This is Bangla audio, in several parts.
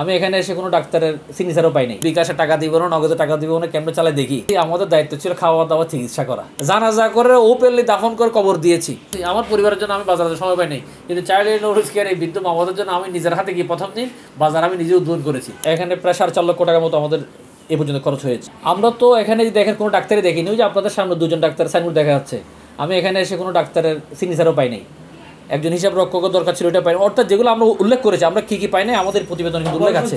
আমি এখানে এসে কোনো ডাক্তারের সিগনেচারও পাই নাই বিকাশে টাকা দিব না নগদে টাকা দিব না কেমন চালে দেখি আমাদের দায়িত্ব ছিল খাওয়া দাওয়া চিকিৎসা করা জানা যা করে ওপেনলি দাফন করে কবর দিয়েছি আমার পরিবারের জন্য আমি বাজারে সময় পাই নাই কিন্তু চাইল্ড নোটিস কেয়ার এই বৃদ্ধ মামাদের জন্য আমি নিজের হাতে গিয়ে প্রথম দিন বাজার আমি নিজে উদ্বোধন করেছি এখানে প্রায় সাড়ে চার লক্ষ টাকার মতো আমাদের এ পর্যন্ত খরচ হয়েছে আমরা তো এখানে দেখেন কোনো ডাক্তারই দেখিনি ওই যে আপনাদের সামনে দুজন ডাক্তার সাইনবোর্ড দেখা যাচ্ছে আমি এখানে এসে কোনো ডাক্তারের সিগনেচারও পাই নাই একজন হিসাব রক্ষকের দরকার ছিল এটা পাই অর্থাৎ যেগুলো আমরা উল্লেখ করেছি আমরা কী কী পাই না আমাদের প্রতিবেদন কিন্তু উল্লেখ আছে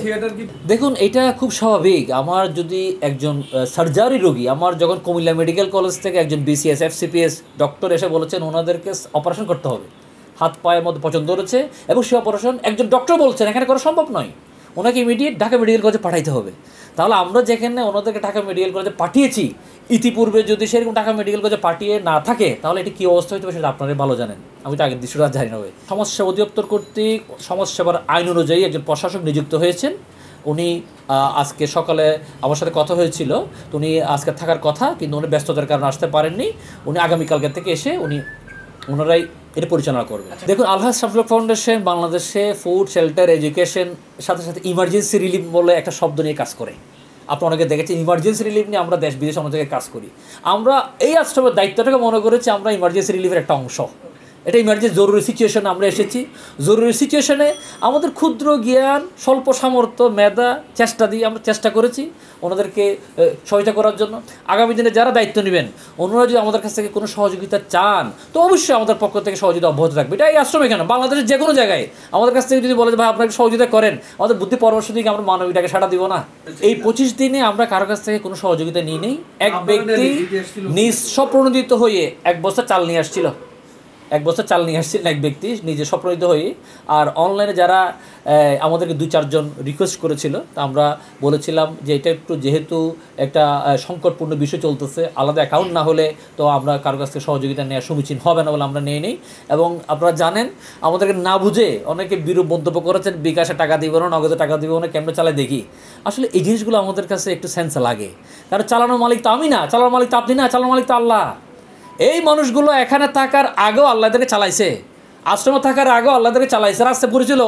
দেখুন এটা খুব স্বাভাবিক আমার যদি একজন সার্জারি রোগী আমার যখন কুমিল্লা মেডিকেল কলেজ থেকে একজন বিসিএস এফসিপিএস ডক্টর এসে বলেছেন ওনাদেরকে অপারেশন করতে হবে হাত পায়ের মধ্যে পছন্দ রয়েছে এবং সে অপারেশন একজন ডক্টর বলছেন এখানে করা সম্ভব নয় ওনাকে ইমিডিয়েট ঢাকা মেডিকেল কলেজে পাঠাইতে হবে তাহলে আমরা যেখানে ওনাদেরকে ঢাকা মেডিকেল কলেজে পাঠিয়েছি ইতিপূর্বে যদি সেরকম ঢাকা মেডিকেল কলেজে পাঠিয়ে না থাকে তাহলে এটি কী অবস্থা হতে পারে সেটা আপনারাই ভালো জানেন আমি তো আগের দৃশ্যটা জানি না হবে সমাজসেবা অধিদপ্তর কর্তৃক সমাজসেবার আইন অনুযায়ী একজন প্রশাসক নিযুক্ত হয়েছেন উনি আজকে সকালে আমার সাথে কথা হয়েছিল তো উনি আজকে থাকার কথা কিন্তু উনি ব্যস্ততার কারণে আসতে পারেননি উনি আগামীকালকে থেকে এসে উনি ওনারাই এটা পরিচালনা করবে দেখুন আলহাজ সাফলক ফাউন্ডেশন বাংলাদেশে ফুড শেল্টার এডুকেশন সাথে সাথে ইমার্জেন্সি রিলিফ বলে একটা শব্দ নিয়ে কাজ করে আপনি অনেকে দেখেছেন ইমার্জেন্সি রিলিফ নিয়ে আমরা দেশ বিদেশ অনেক জায়গায় কাজ করি আমরা এই আশ্রমের দায়িত্বটাকে মনে করেছি আমরা ইমার্জেন্সি রিলিফের একটা অংশ এটা ইমার্জেন্সি জরুরি সিচুয়েশনে আমরা এসেছি জরুরি সিচুয়েশনে আমাদের ক্ষুদ্র জ্ঞান স্বল্প সামর্থ্য মেধা চেষ্টা দিয়ে আমরা চেষ্টা করেছি ওনাদেরকে সহায়তা করার জন্য আগামী দিনে যারা দায়িত্ব নেবেন ওনারা যদি আমাদের কাছ থেকে কোনো সহযোগিতা চান তো অবশ্যই আমাদের পক্ষ থেকে সহযোগিতা অব্যাহত থাকবে এটা এই আশ্রমে কেন বাংলাদেশের যে কোনো জায়গায় আমাদের কাছ থেকে যদি বলে ভাই আপনাকে সহযোগিতা করেন আমাদের বুদ্ধি পরামর্শ দিকে আমরা মানবীটাকে সাড়া দিব না এই পঁচিশ দিনে আমরা কারো কাছ থেকে কোনো সহযোগিতা নিই নেই এক ব্যক্তি নিঃস্বপ্রণোদিত হয়ে এক বস্তা চাল নিয়ে আসছিল এক বছর চাল নিয়ে আসছিলেন এক ব্যক্তি নিজে স্বপ্রণিত হয়ে আর অনলাইনে যারা আমাদেরকে দু চারজন রিকোয়েস্ট করেছিল তা আমরা বলেছিলাম যে এটা একটু যেহেতু একটা সংকটপূর্ণ বিষয় চলতেছে আলাদা অ্যাকাউন্ট না হলে তো আমরা কারো কাছ থেকে সহযোগিতা নেওয়া সমীচীন হবে না বলে আমরা নিয়ে নিই এবং আপনারা জানেন আমাদেরকে না বুঝে অনেকে বিরূপ মন্তব্য করেছেন বিকাশে টাকা দিব না নগদে টাকা দিব না ক্যামেরা চালায় দেখি আসলে এই জিনিসগুলো আমাদের কাছে একটু সেন্স লাগে কারণ চালানোর মালিক তো আমি না চালানোর মালিক তো আপনি না চালানোর মালিক তো আল্লাহ এই মানুষগুলো এখানে থাকার আগেও আল্লাহদেরকে চালাইছে আশ্রমে থাকার আগেও আল্লাহদেরকে চালাইছে রাস্তা পড়েছিল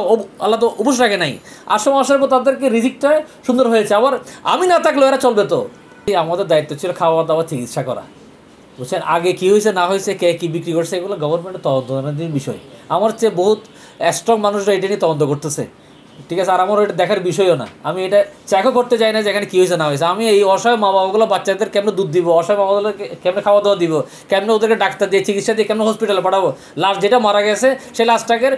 আল্লাহ তো উপোস রাখে নাই আশ্রম আসার পর তাদেরকে রিজিকটা সুন্দর হয়েছে আবার আমি না থাকলে এরা চলবে তো আমাদের দায়িত্ব ছিল খাওয়া দাওয়া চিকিৎসা করা বুঝছেন আগে কী হয়েছে না হয়েছে কে কী বিক্রি করছে এগুলো গভর্নমেন্টের তদন্তের বিষয় আমার চেয়ে বহুত স্ট্রং মানুষরা এটা নিয়ে তদন্ত করতেছে ঠিক আছে আর আমার এটা দেখার বিষয়ও না আমি এটা চেকও করতে চাই না যে এখানে কী হয়েছে না হয়েছে আমি এই অসহায় মা বাবাগুলো বাচ্চাদের কেমনে দুধ দিব অসহায় মা বাবাগুলোকে কেমনে খাওয়া দাওয়া দিব কেমনে ওদেরকে ডাক্তার দিয়ে চিকিৎসা দিয়ে কেমনে হসপিটালে পাঠাবো লাস্ট যেটা মারা গেছে সেই লাস্টটাকে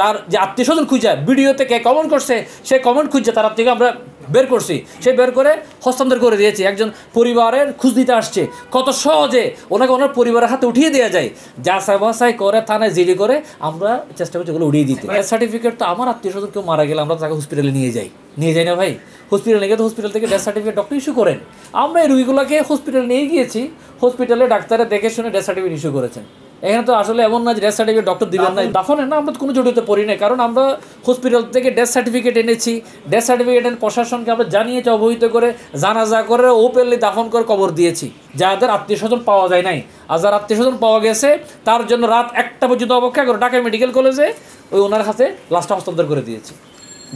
তার যে আত্মীয় স্বজন খুঁজে ভিডিওতে কে কমেন্ট করছে সে কমেন্ট খুঁজছে তার থেকে আমরা বের করছি সে বের করে হস্তান্তর করে দিয়েছি একজন পরিবারের খুঁজ দিতে আসছে কত সহজে ওনাকে ওনার পরিবারের হাতে উঠিয়ে দেওয়া যায় যা বাসাই করে থানায় জিডি করে আমরা চেষ্টা করছি ওগুলো উড়িয়ে দিতে সার্টিফিকেট তো আমার আত্মীয় স্বজন কেউ মারা গেলে আমরা তাকে হসপিটালে নিয়ে যাই নিয়ে যাই না ভাই হসপিটালে নিয়ে তো হসপিটাল থেকে ডেথ সার্টিফিকেট ডক্টর ইস্যু করেন আমরা এই রুগীগুলোকে হসপিটালে নিয়ে গিয়েছি হসপিটালে ডাক্তারে দেখে শুনে ডেথ সার্টিফিকেট ইস্যু করেছেন এখানে তো আসলে এমন না যে ডেথ সার্টিফিকেট ডক্টর দিবেন না দাফনে না আমরা কোনো জড়িত পড়ি না কারণ আমরা হসপিটাল থেকে ডেথ সার্টিফিকেট এনেছি ডেথ সার্টিফিকেট এনে প্রশাসনকে আমরা জানিয়েছি অবহিত করে জানাজা করে ওপেনলি দাফন করে কবর দিয়েছি যাদের আত্মীয় স্বজন পাওয়া যায় নাই আর যার আত্মীয় স্বজন পাওয়া গেছে তার জন্য রাত একটা পর্যন্ত অপেক্ষা করে ঢাকা মেডিকেল কলেজে ওই ওনার হাতে লাস্টটা হস্তান্তর করে দিয়েছি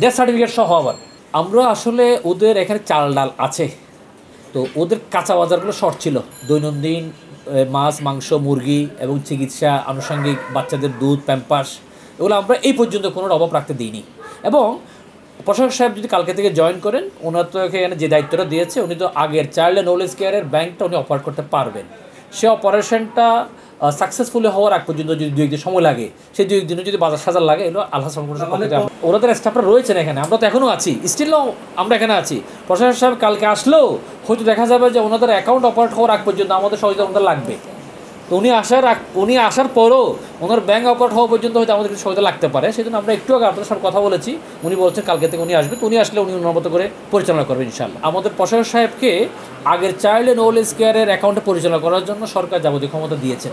ডেথ সার্টিফিকেট সহ আবার আমরা আসলে ওদের এখানে চাল ডাল আছে তো ওদের কাঁচা বাজারগুলো শর্ট ছিল দৈনন্দিন মাছ মাংস মুরগি এবং চিকিৎসা আনুষঙ্গিক বাচ্চাদের দুধ প্যাম্পাস এগুলো আমরা এই পর্যন্ত কোনো অভাব রাখতে দিইনি এবং প্রশাসক সাহেব যদি কালকে থেকে জয়েন করেন ওনার তো এখানে যে দায়িত্বটা দিয়েছে উনি তো আগের চাইল্ড নলেজ এজ কেয়ারের ব্যাংকটা উনি অফার করতে পারবেন সে অপারেশনটা সাকসেসফুলি হওয়ার আগ পর্যন্ত যদি দু একদিন সময় লাগে সেই দু একদিনও যদি বাজার সাজার লাগে এগুলো আল্লাহ ওনাদের স্টাফরা রয়েছেন এখানে আমরা তো এখনও আছি স্টিলও আমরা এখানে আছি প্রশাসক সাহেব কালকে আসলেও হয়তো দেখা যাবে যে ওনাদের অ্যাকাউন্ট অপারেট হওয়ার আগ পর্যন্ত আমাদের সহযোগিতা ওনাদের লাগবে তো উনি আসার উনি আসার পরও ওনার ব্যাঙ্ক অপারেট হওয়া পর্যন্ত হয়তো আমাদের কিছু সহযোগিতা লাগতে পারে সেই জন্য আমরা একটু আগে আপনার সাথে কথা বলেছি উনি বলছেন কালকে থেকে উনি আসবে তো উনি আসলে উনি ওনার মতো করে পরিচালনা করবে ইনশাল্লাহ আমাদের প্রশাসক সাহেবকে আগের চাইল্ড অ্যান্ড ওল্ড এজ কেয়ারের অ্যাকাউন্টে পরিচালনা করার জন্য সরকার যাবতীয় ক্ষমতা দিয়েছেন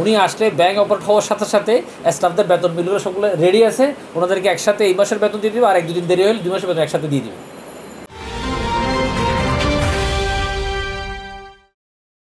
উনি আসলে ব্যাঙ্ক অপারেট হওয়ার সাথে সাথে স্টাফদের বেতন বিলগুলো সবগুলো রেডি আছে ওনাদেরকে একসাথে এই মাসের বেতন দিয়ে দেবে আর এক দুদিন দেরি হলে দুই মাসের বেতন একসাথে দিয়ে দেবে